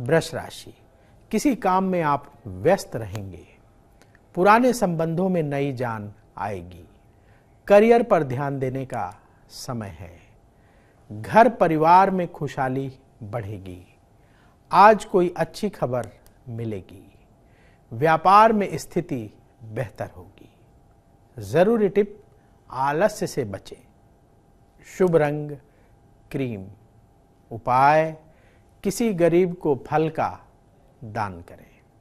वृष राशि किसी काम में आप व्यस्त रहेंगे पुराने संबंधों में नई जान आएगी करियर पर ध्यान देने का समय है घर परिवार में खुशहाली बढ़ेगी आज कोई अच्छी खबर मिलेगी व्यापार में स्थिति बेहतर होगी जरूरी टिप आलस्य से बचें शुभ रंग क्रीम उपाय किसी गरीब को फल का दान करें